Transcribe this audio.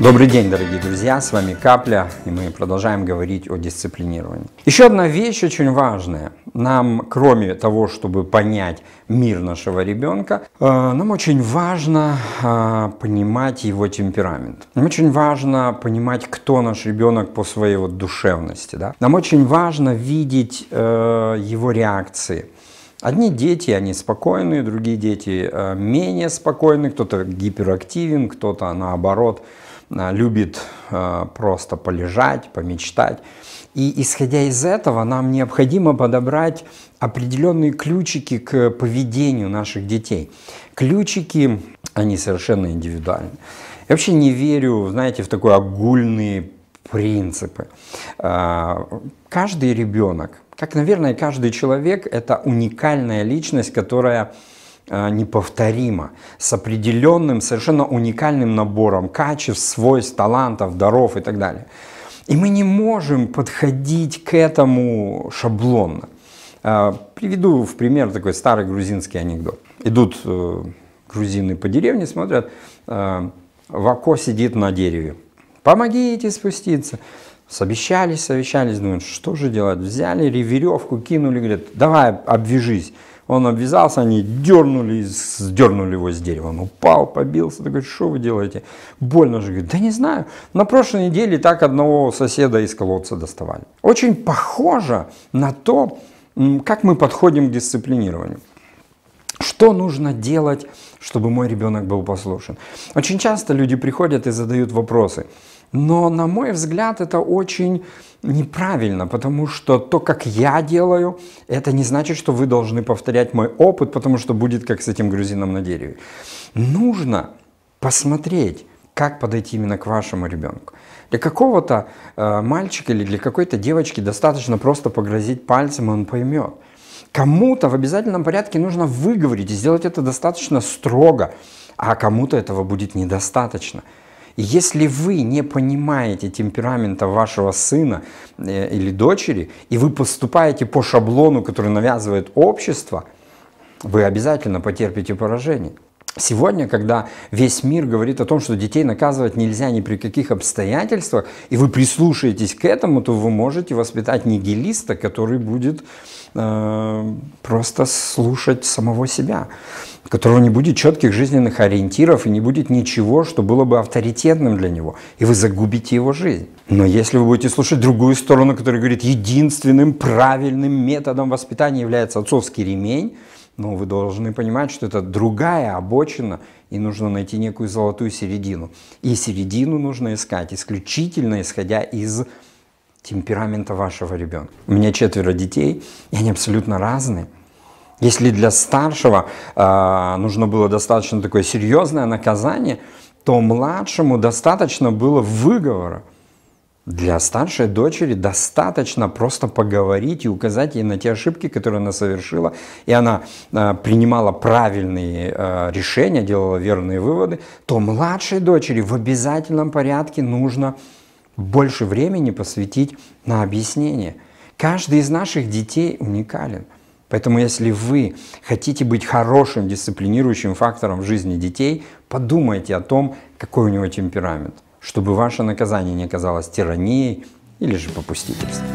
Добрый день, дорогие друзья, с вами Капля, и мы продолжаем говорить о дисциплинировании. Еще одна вещь очень важная. Нам, кроме того, чтобы понять мир нашего ребенка, э, нам очень важно э, понимать его темперамент. Нам очень важно понимать, кто наш ребенок по своей вот душевности. Да? Нам очень важно видеть э, его реакции. Одни дети, они спокойные, другие дети менее спокойны, кто-то гиперактивен, кто-то наоборот а, любит а, просто полежать, помечтать. И исходя из этого, нам необходимо подобрать определенные ключики к поведению наших детей. Ключики, они совершенно индивидуальны. Я вообще не верю, знаете, в такой огульные принципы. А, каждый ребенок, как, наверное, каждый человек, это уникальная личность, которая Э, неповторимо, с определенным, совершенно уникальным набором качеств, свойств, талантов, даров и так далее. И мы не можем подходить к этому шаблонно. Э, приведу в пример такой старый грузинский анекдот. Идут э, грузины по деревне, смотрят, Вако сидит на дереве. Помогите спуститься. Совещались, совещались, думают, что же делать. Взяли веревку, кинули, говорят, давай обвяжись. Он обвязался, они дернули, сдернули его с дерева. Он упал, побился. Такой, что вы делаете? Больно же. Говорит, да не знаю. На прошлой неделе так одного соседа из колодца доставали. Очень похоже на то, как мы подходим к дисциплинированию. Что нужно делать, чтобы мой ребенок был послушен? Очень часто люди приходят и задают вопросы. Но, на мой взгляд, это очень неправильно, потому что то, как я делаю, это не значит, что вы должны повторять мой опыт, потому что будет как с этим грузином на дереве. Нужно посмотреть, как подойти именно к вашему ребенку. Для какого-то э, мальчика или для какой-то девочки достаточно просто погрозить пальцем, и он поймет. Кому-то в обязательном порядке нужно выговорить и сделать это достаточно строго, а кому-то этого будет недостаточно. И если вы не понимаете темперамента вашего сына э, или дочери, и вы поступаете по шаблону, который навязывает общество, вы обязательно потерпите поражение. Сегодня, когда весь мир говорит о том, что детей наказывать нельзя ни при каких обстоятельствах, и вы прислушаетесь к этому, то вы можете воспитать нигилиста, который будет э, просто слушать самого себя, у которого не будет четких жизненных ориентиров и не будет ничего, что было бы авторитетным для него, и вы загубите его жизнь. Но если вы будете слушать другую сторону, которая говорит, единственным правильным методом воспитания является отцовский ремень, но вы должны понимать, что это другая обочина, и нужно найти некую золотую середину. И середину нужно искать исключительно исходя из темперамента вашего ребенка. У меня четверо детей, и они абсолютно разные. Если для старшего э, нужно было достаточно такое серьезное наказание, то младшему достаточно было выговора. Для старшей дочери достаточно просто поговорить и указать ей на те ошибки, которые она совершила, и она э, принимала правильные э, решения, делала верные выводы, то младшей дочери в обязательном порядке нужно больше времени посвятить на объяснение. Каждый из наших детей уникален. Поэтому если вы хотите быть хорошим дисциплинирующим фактором в жизни детей, подумайте о том, какой у него темперамент – чтобы ваше наказание не казалось тиранией или же попустительством.